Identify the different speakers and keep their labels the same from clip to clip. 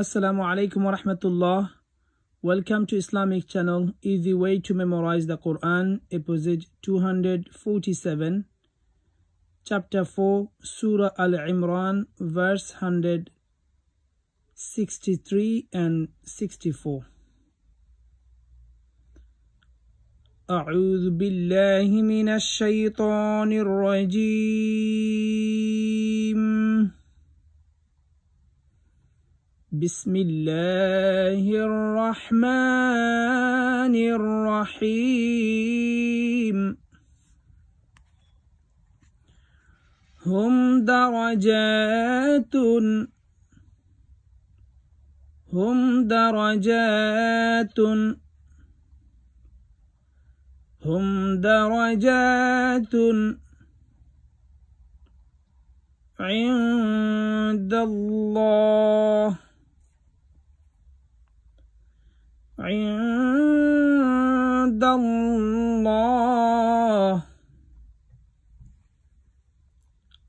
Speaker 1: Assalamu alaikum wa rahmatullah. Welcome to Islamic channel Easy Way to Memorize the Quran, Episode 247, Chapter 4, Surah Al Imran, verse 163 and 64. أعوذ بالله من الشيطان الرجيم بسم الله الرحمن الرحيم هم درجات هم درجات هم درجات عند الله عند الله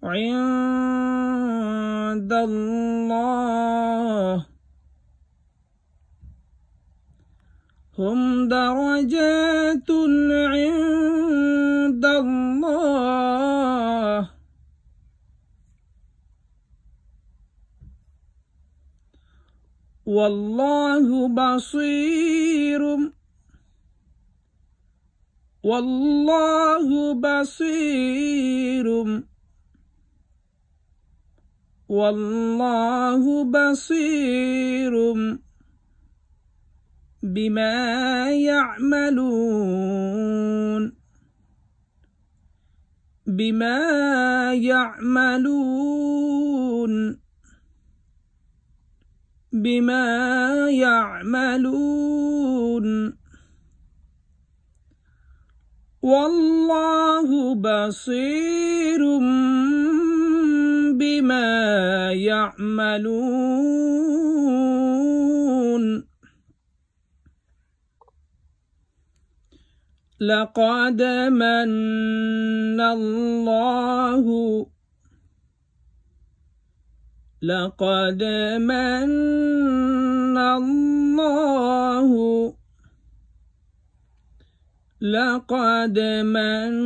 Speaker 1: عند الله هم درجات عند الله والله بصير والله بصير والله بصير بما يعملون بما يعملون بما يعملون والله بصير بما يعملون لقد من الله لقد من الله لقد من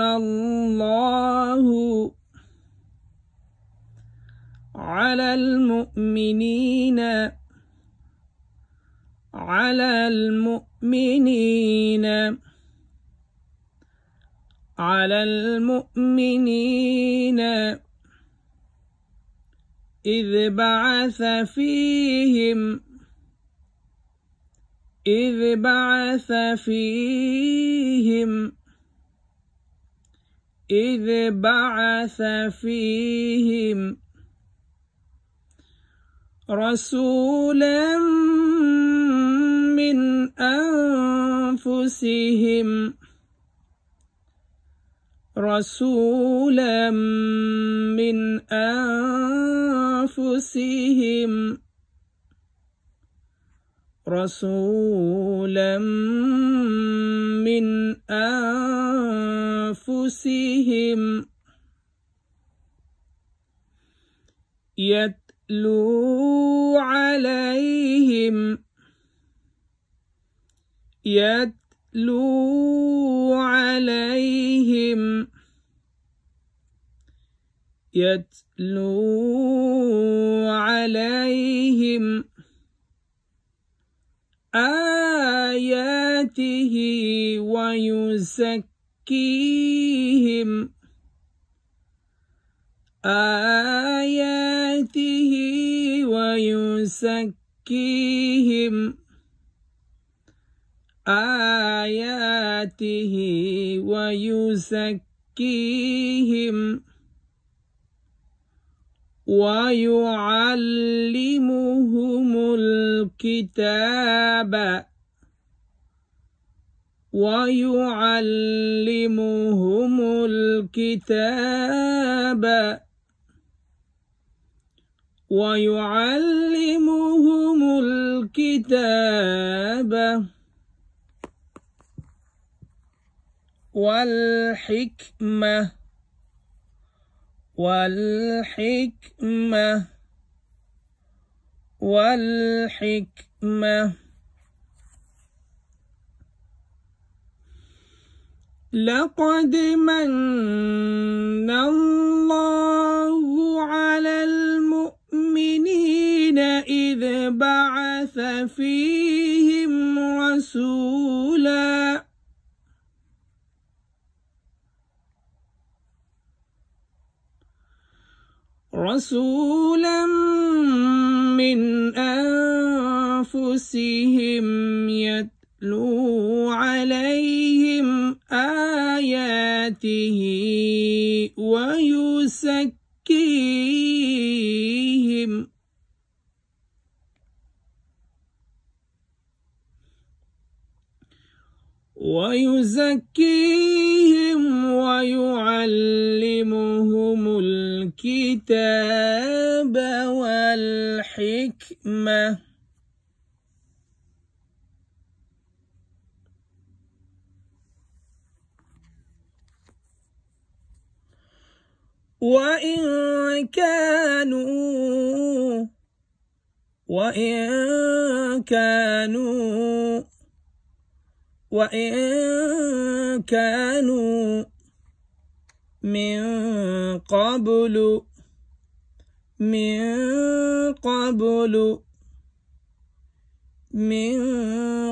Speaker 1: الله على المؤمنين على المؤمنين على المؤمنين إذ بعث فيهم إذ بعث فيهم إذ بعث فيهم رسولا من أنفسهم رسولا من أنفسهم رسولا من أنفسهم يتلو عليهم يتلو يتلو عليهم آياته ويزكيهم آياته ويزكيهم آياته ويزكيهم ويعلمهم الكتاب ويعلمهم الكتاب ويعلمهم الكتاب والحكمه والحكمة والحكمة لقد من الله على المؤمنين إذ بعث فيهم رسولا رسولا من أنفسهم يتلو عليهم آياته ويزكيهم ويزكيهم الكتاب والحكمة وإن كانوا وإن كانوا وإن كانوا من قبل من قبل من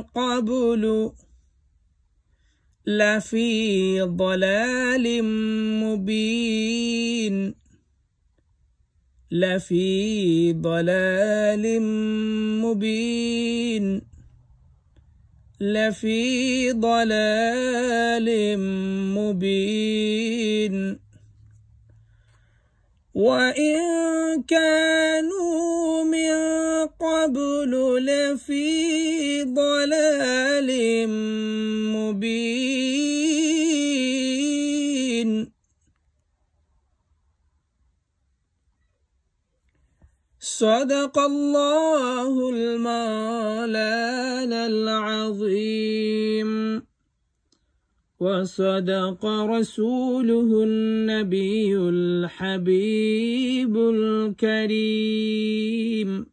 Speaker 1: قبل لفي ضلال مبين لفي ضلال مبين لفي ضلال مبين وإن كانوا من قبل لفي ضلال مبين صدق الله المولانا العظيم وصدق رسوله النبي الحبيب الكريم